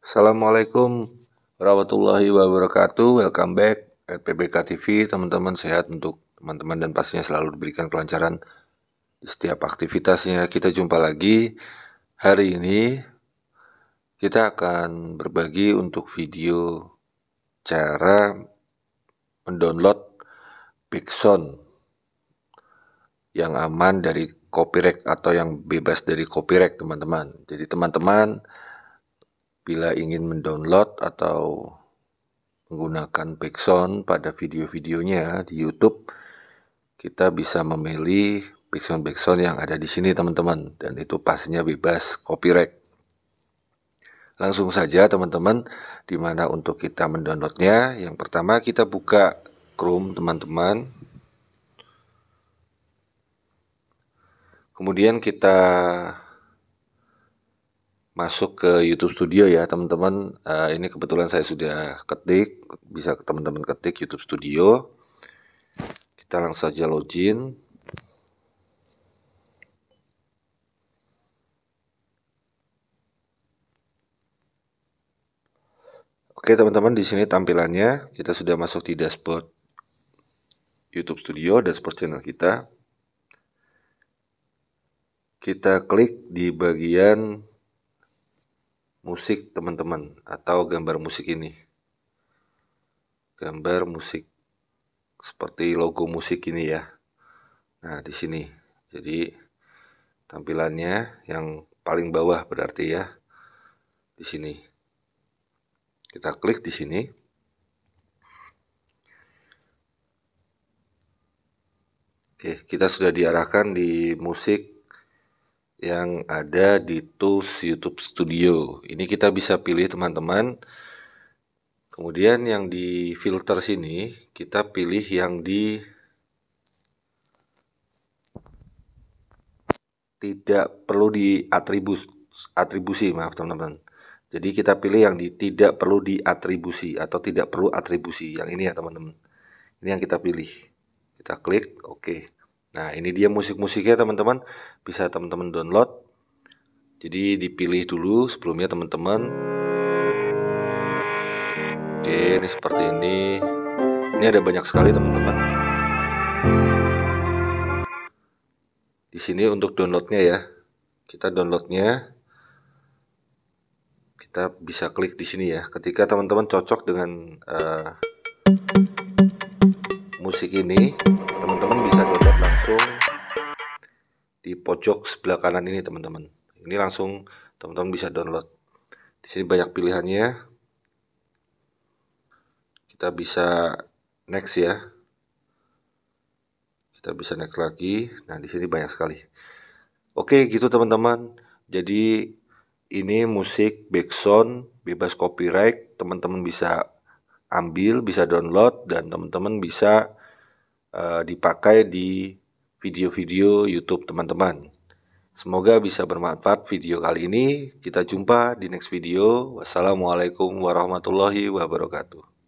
Assalamualaikum warahmatullahi wabarakatuh. Welcome back at PBK TV. Teman-teman sehat untuk teman-teman dan pastinya selalu diberikan kelancaran di setiap aktivitasnya. Kita jumpa lagi hari ini. Kita akan berbagi untuk video cara mendownload Pixon yang aman dari copyright atau yang bebas dari copyright, teman-teman. Jadi teman-teman Bila ingin mendownload atau menggunakan backsound pada video-videonya di YouTube, kita bisa memilih backsound background yang ada di sini teman-teman dan itu pastinya bebas copyright. Langsung saja teman-teman dimana untuk kita mendownloadnya yang pertama kita buka Chrome teman-teman kemudian kita masuk ke YouTube Studio ya teman-teman. Uh, ini kebetulan saya sudah ketik, bisa teman-teman ketik YouTube Studio. Kita langsung saja login. Oke teman-teman di sini tampilannya kita sudah masuk di dashboard YouTube Studio dashboard channel kita. Kita klik di bagian musik teman-teman atau gambar musik ini gambar musik seperti logo musik ini ya nah di sini jadi tampilannya yang paling bawah berarti ya di sini kita klik di sini Oke, kita sudah diarahkan di musik yang ada di tools YouTube Studio. Ini kita bisa pilih teman-teman. Kemudian yang di filter sini kita pilih yang di tidak perlu atribus, atribusi maaf teman-teman. Jadi kita pilih yang di tidak perlu di atribusi atau tidak perlu atribusi yang ini ya teman-teman. Ini yang kita pilih. Kita klik oke. Okay. Nah, ini dia musik-musiknya teman-teman. Bisa teman-teman download. Jadi dipilih dulu sebelumnya teman-teman. Oke, ini seperti ini. Ini ada banyak sekali teman-teman. Di sini untuk downloadnya ya. Kita downloadnya. Kita bisa klik di sini ya. Ketika teman-teman cocok dengan uh, musik ini, teman-teman bisa langsung di pojok sebelah kanan ini teman-teman ini langsung teman-teman bisa download di sini banyak pilihannya kita bisa next ya kita bisa next lagi nah di sini banyak sekali oke gitu teman-teman jadi ini musik background bebas copyright teman-teman bisa ambil bisa download dan teman-teman bisa uh, dipakai di video-video YouTube teman-teman. Semoga bisa bermanfaat video kali ini. Kita jumpa di next video. Wassalamualaikum warahmatullahi wabarakatuh.